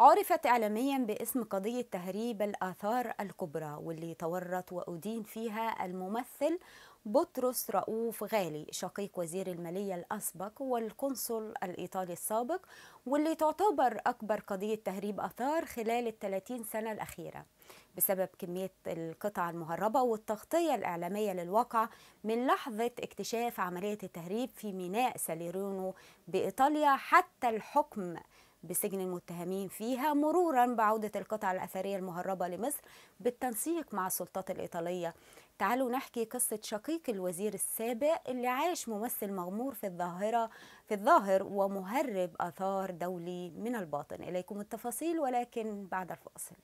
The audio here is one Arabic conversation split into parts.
عرفت إعلاميا باسم قضية تهريب الآثار الكبرى واللي تورط وأدين فيها الممثل بطرس رؤوف غالي شقيق وزير المالية الأسبق والقنصل الإيطالي السابق واللي تعتبر أكبر قضية تهريب آثار خلال الثلاثين سنة الأخيرة بسبب كمية القطع المهربة والتغطية الإعلامية للواقع من لحظة اكتشاف عملية التهريب في ميناء ساليرونو بإيطاليا حتى الحكم بسجن المتهمين فيها مرورا بعودة القطع الأثرية المهربة لمصر بالتنسيق مع السلطات الإيطالية تعالوا نحكي قصة شقيق الوزير السابق اللي عاش ممثل مغمور في الظاهرة في الظاهر ومهرب آثار دولي من الباطن إليكم التفاصيل ولكن بعد الفاصل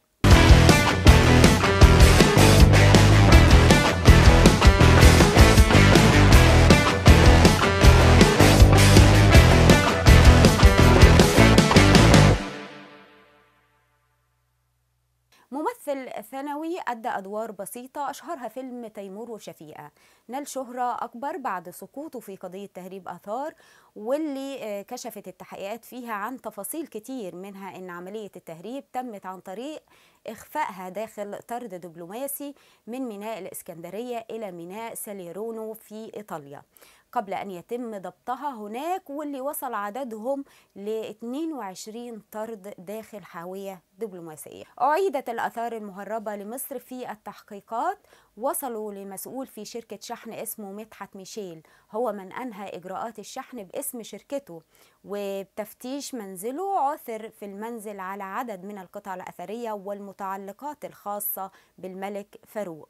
الثانوي أدى أدوار بسيطة أشهرها فيلم تيمور وشفيقة نال شهرة أكبر بعد سقوطه في قضية تهريب آثار واللي آه، كشفت التحقيقات فيها عن تفاصيل كتير منها أن عملية التهريب تمت عن طريق إخفائها داخل طرد دبلوماسي من ميناء الإسكندرية إلى ميناء ساليرونو في إيطاليا قبل أن يتم ضبطها هناك واللي وصل عددهم ل 22 طرد داخل حاوية دبلوماسية أعيدت الأثار المهربة لمصر في التحقيقات وصلوا لمسؤول في شركة شحن اسمه مدحت ميشيل هو من أنهى إجراءات الشحن باسم شركته وبتفتيش منزله عثر في المنزل على عدد من القطع الأثرية والمتعلقات الخاصة بالملك فاروق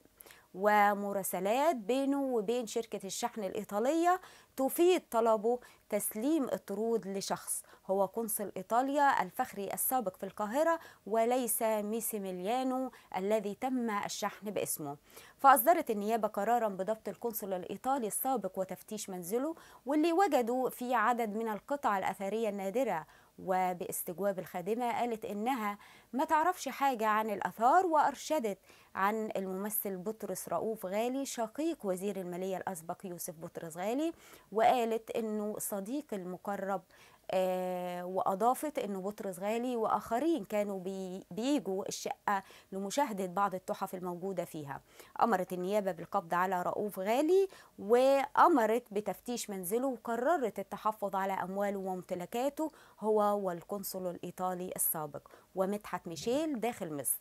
ومراسلات بينه وبين شركة الشحن الإيطالية تفيد طلبه تسليم الطرود لشخص هو قنصل إيطاليا الفخري السابق في القاهرة وليس ميسيميليانو الذي تم الشحن باسمه فأصدرت النيابة قرارا بضبط القنصل الإيطالي السابق وتفتيش منزله واللي وجدوا في عدد من القطع الأثرية النادرة وباستجواب الخادمة قالت إنها ما تعرفش حاجة عن الأثار وأرشدت عن الممثل بطرس رؤوف غالي شقيق وزير المالية الأسبق يوسف بطرس غالي وقالت إنه صديق المقرب آه، واضافت انه بطرس غالي واخرين كانوا بيجوا الشقه لمشاهده بعض التحف الموجوده فيها امرت النيابه بالقبض على رؤوف غالي وامرت بتفتيش منزله وقررت التحفظ على امواله وممتلكاته هو والقنصل الايطالي السابق ومدحت ميشيل داخل مصر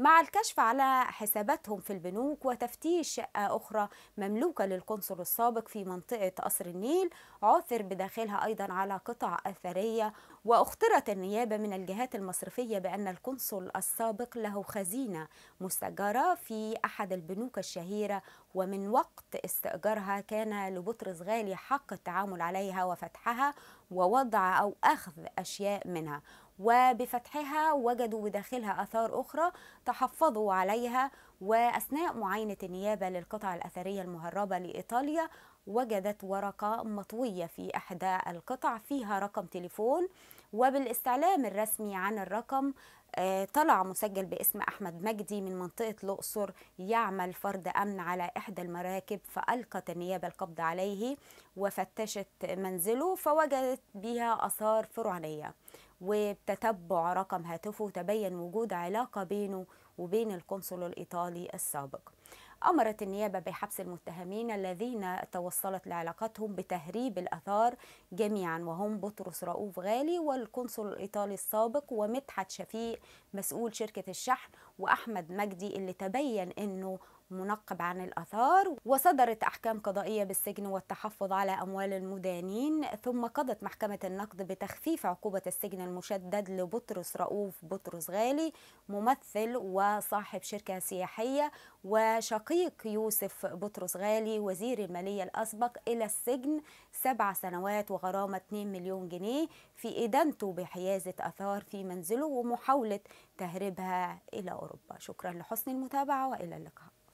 مع الكشف على حساباتهم في البنوك وتفتيش أخرى مملوكة للقنصل السابق في منطقة قصر النيل عثر بداخلها أيضا على قطع أثرية واخترت النيابة من الجهات المصرفية بأن القنصل السابق له خزينة مستجرة في أحد البنوك الشهيرة ومن وقت استئجارها كان لبطرس غالي حق التعامل عليها وفتحها ووضع أو أخذ أشياء منها وبفتحها وجدوا بداخلها آثار أخرى تحفظوا عليها وأثناء معاينة النيابة للقطع الأثرية المهربة لإيطاليا وجدت ورقة مطوية في إحدى القطع فيها رقم تليفون وبالاستعلام الرسمي عن الرقم آه، طلع مسجل باسم أحمد مجدي من منطقة الأقصر يعمل فرد أمن على إحدى المراكب فألقت النيابة القبض عليه وفتشت منزله فوجدت بها آثار فرعونية وبتتبع رقم هاتفه تبين وجود علاقة بينه وبين القنصل الإيطالي السابق أمرت النيابة بحبس المتهمين الذين توصلت لعلاقتهم بتهريب الأثار جميعا وهم بطرس رؤوف غالي والقنصل الإيطالي السابق ومدحت شفيق مسؤول شركة الشحن وأحمد مجدي اللي تبين أنه منقب عن الأثار وصدرت أحكام قضائية بالسجن والتحفظ على أموال المدانين ثم قضت محكمة النقد بتخفيف عقوبة السجن المشدد لبطرس رؤوف بطرس غالي ممثل وصاحب شركة سياحية وشقيق يوسف بطرس غالي وزير المالية الأسبق إلى السجن سبع سنوات وغرامة 2 مليون جنيه في إدانته بحيازة أثار في منزله ومحاولة تهريبها إلى أوروبا أوروبا شكرا لحسن المتابعة وإلى اللقاء